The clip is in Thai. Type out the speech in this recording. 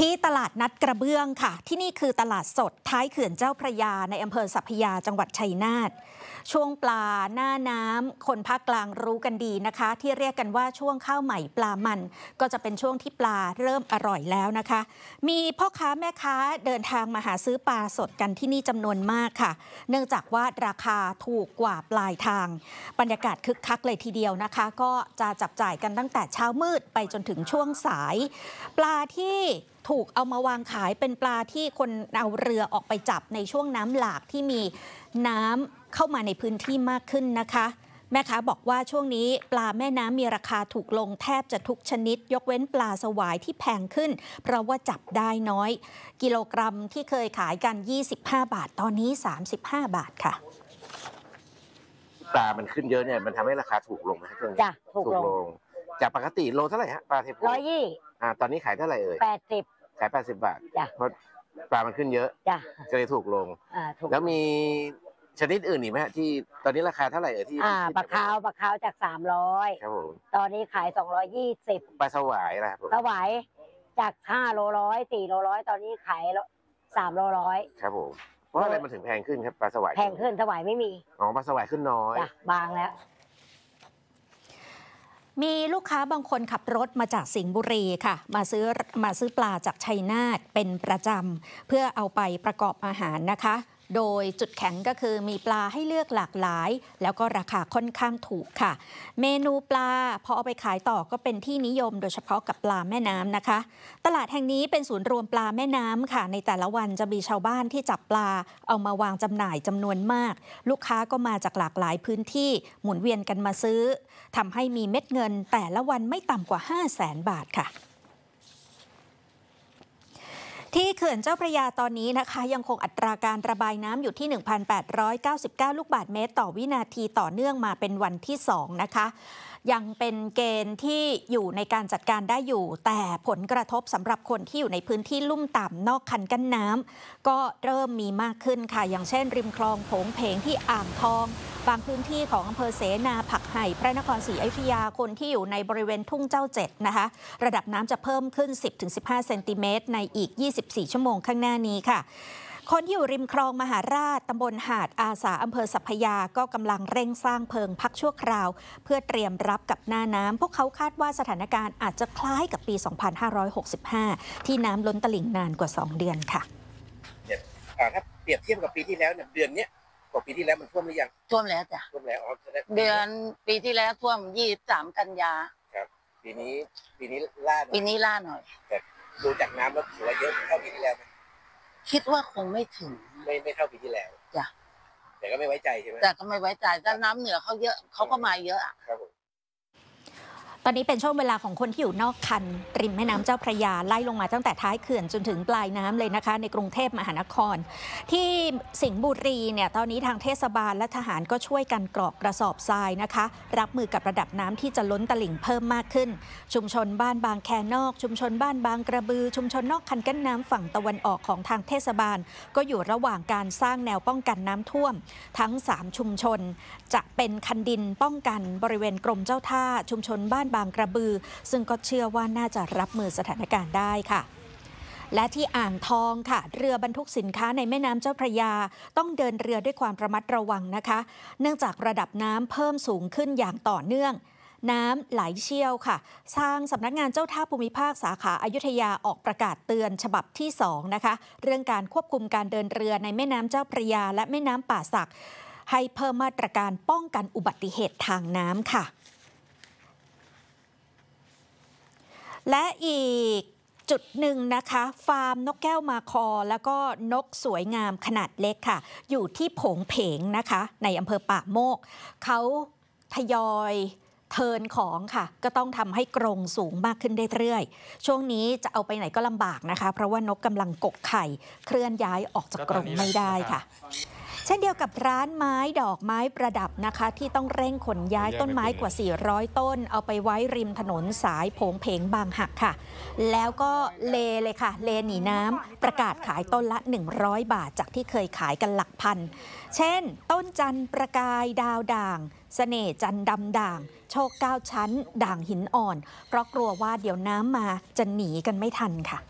ที่ตลาดนัดกระเบื้องค่ะ ที่นี่คือตลาดสดท้ายเขื่อนเจ้าพระยาในอำเภอสัพยาจังหวัดชัยนาท ช่วงปลาหน้าน้ำคนภาคกลางรู้กันดีนะคะ ที่เรียกกันว่าช่วงข้าวใหม่ปลามัน ก็จะเป็นช่วงที่ปลาเริ่มอร่อยแล้วนะคะ มีพ่อค้าแม่ค้าเดินทางมาหาซื้อปลาสดกันที่นี่จำนวนมากค่ะ เนื่องจากว่าราคาถูกกว่าปลายทาง บรรยากาศคึกคักเลยทีเดียวนะคะ ก็จะจับจ่ายกันตั้งแต่เช้ามืดไปจนถึงช่วงสาย ปลาที่ถูกเอามาวางขายเป็นปลาที่คนเอาเรือออกไปจับในช่วงน้ำหลากที่มีน้ำเข้ามาในพื้นที่มากขึ้นนะคะ แม่ค้าบอกว่าช่วงนี้ ปลาแม่น้ำมีราคาถูกลง แทบจะทุกชนิด ยกเว้นปลาสวายที่แพงขึ้น เพราะว่าจับได้น้อย กิโลกรัมที่เคยขายกัน 25 บาทตอนนี้ 35 บาทค่ะปลา มันขึ้นเยอะเนี่ยมันทำให้ราคาถูกลงไหมครับจ้ะถูกลงจากปกติโลเท่าไหร่ฮะปลาเทโพร้อยยี่อ่าตอนนี้ขายเท่าไหร่เอ่ยแปดสิบขายแปดสิบบาทจ้ะเพราะปลามันขึ้นเยอะจ้ะจะเลยถูกลงอ่าถูกแล้วมีชนิดอื่นอีกไหมฮะที่ตอนนี้ราคาเท่าไหร่เอ่ยที่อ่าปลาขาวปลาขาวจากสามร้อยครับผมตอนนี้ขายสองร้อยยี่สิบปลาสวายนะครับผมสวายจากห้าโลร้อยสี่โลร้อยตอนนี้ขายสามโลร้อยครับผมเพราะอะไรมันถึงแพงขึ้นครับปลาสวายแพงขึ้นสวายไม่มีอ๋อปลาสวายขึ้นน้อยจ้ะบางแล้วมีลูกค้าบางคนขับรถมาจากสิงห์บุรีค่ะมาซื้อมาซื้อปลาจากชัยนาทเป็นประจำเพื่อเอาไปประกอบอาหารนะคะโดยจุดแข็งก็คือมีปลาให้เลือกหลากหลาย แล้วก็ราคาค่อนข้างถูกค่ะ เมนูปลาพอเอาไปขายต่อก็เป็นที่นิยมโดยเฉพาะกับปลาแม่น้ำนะคะ ตลาดแห่งนี้เป็นศูนย์รวมปลาแม่น้ำค่ะ ในแต่ละวันจะมีชาวบ้านที่จับปลาเอามาวางจำหน่ายจำนวนมาก ลูกค้าก็มาจากหลากหลายพื้นที่ หมุนเวียนกันมาซื้อทำให้มีเม็ดเงินแต่ละวันไม่ต่ำกว่า 5 0 0แสนบาทค่ะที่เขื่อนเจ้าพระยาตอนนี้นะคะยังคงอัตราการระบายน้ำอยู่ที่ 1,899 ลูกบาทเมตรต่อวินาทีต่อเนื่องมาเป็นวันที่ 2 นะคะยังเป็นเกณฑ์ที่อยู่ในการจัดการได้อยู่ แต่ผลกระทบสำหรับคนที่อยู่ในพื้นที่ลุ่มต่ำนอกคันกั้นน้ำก็เริ่มมีมากขึ้นค่ะอย่างเช่น ริมคลองโผงเพงที่อ่างทองบางพื้นที่ของอำเภอเสนาผักไห่พระนครศรีอยุธยาคนที่อยู่ในบริเวณทุ่งเจ้าเจ็ดนะคะ ระดับน้ำจะเพิ่มขึ้น10-15เซนติเมตรในอีก 24 ชั่วโมงข้างหน้านี้ค่ะคนที่อยู่ริมคลองมหาราชตำบลหาดอาสาอำเภอสัพยา ก็กำลังเร่งสร้างเพิงพักชั่วคราว เพื่อเตรียมรับกับหน้าน้ำพวกเขาคาดว่าสถานการณ์อาจจะคล้ายกับปี 2565 ที่น้ำล้นตลิ่งนานกว่า 2 เดือนค่ะถ้าเปรียบเทียบกับปีที่แล้วเนี่ยเดือนนี้กว่าปีที่แล้วมันท่วมหรือยัง ท่วมแล้วจ้ะ ท่วมแล้วเดือนปีที่แล้วท่วม 23 กันยาครับปีนี้ปีนี้ล่าปีนี้ล่าหน่อยแต่ดูจากน้ำแล้วถือว่าเยอะเท่าปีที่แล้วไหมคิดว่าคงไม่ถึงไม่ไม่เท่าปีที่แล้วจ้ะแต่ก็ไม่ไว้ใจใช่ไหมแต่ก็ไม่ไว้ใจแต่น้ำเหนือเขาเยอะเขาก็มาเยอะอะครับผมตอนนี้เป็นช่วงเวลาของคนที่อยู่นอกคันริมแม่น้ำเจ้าพระยาไล่ลงมาตั้งแต่ท้ายเขื่อนจนถึงปลายน้ำเลยนะคะในกรุงเทพมหานคร ที่สิงห์บุรีเนี่ยตอนนี้ทางเทศบาลและทหารก็ช่วยกันกรอกกระสอบทรายนะคะ รับมือกับระดับน้ำที่จะล้นตลิ่งเพิ่มมากขึ้น ชุมชนบ้านบางแคนอก ชุมชนบ้านบางกระบือ ชุมชนนอกคันกั้นน้ำฝั่งตะวันออกของทางเทศบาล ก็อยู่ระหว่างการสร้างแนวป้องกันน้ำท่วม ทั้ง 3 ชุมชน จะเป็นคันดินป้องกันบริเวณกรมเจ้าท่า ชุมชนบ้านบางกระบือซึ่งก็เชื่อว่าน่าจะรับมือสถานการณ์ได้ค่ะ และที่อ่างทองค่ะเรือบรรทุกสินค้าในแม่น้ำเจ้าพระยา ต้องเดินเรือด้วยความระมัดระวังนะคะ เนื่องจากระดับน้ำเพิ่มสูงขึ้นอย่างต่อเนื่อง น้ำไหลเชี่ยวค่ะทางสำนักงานเจ้าท่าภูมิภาคสาขาอายุทยาออกประกาศเตือนฉบับที่2นะคะเรื่องการควบคุมการเดินเรือในแม่น้ำเจ้าพระยา และแม่น้ำป่าสัก ให้เพิ่มมาตรการป้องกันอุบัติเหตุทางน้ำค่ะและอีกจุดหนึ่งนะคะ ฟาร์มนกแก้วมาคอแล้วก็นกสวยงามขนาดเล็กค่ะ อยู่ที่ผงเพงนะคะ ในอำเภอปากโมกเขาทยอยเทินของค่ะ ก็ต้องทำให้กรงสูงมากขึ้นเรื่อยๆช่วงนี้จะเอาไปไหนก็ลำบากนะคะ เพราะว่านกกำลังกกไข่เคลื่อนย้ายออกจากกรงไม่ได้ค่ะช่นเดียวกับร้านไม้ดอกไม้ประดับนะคะ ที่ต้องเร่งขนย้ายต้นไม้กว่า 400 ต้น เอาไปไว้ริมถนนสายผงเพงบางหักค่ะ แล้วก็เลเลยค่ะ เลหนีน้ำประกาศขายต้นละ 100 บาทจากที่เคยขายกันหลักพันเช่น ต้นจันทร์ประกายดาวด่างสเสน่จันดำด่างโชคก้าชั้น ด่างหินอ่อนเพราะกลัวว่าเดี๋ยวน้ำมาจะหนีกันไม่ทันค่ะ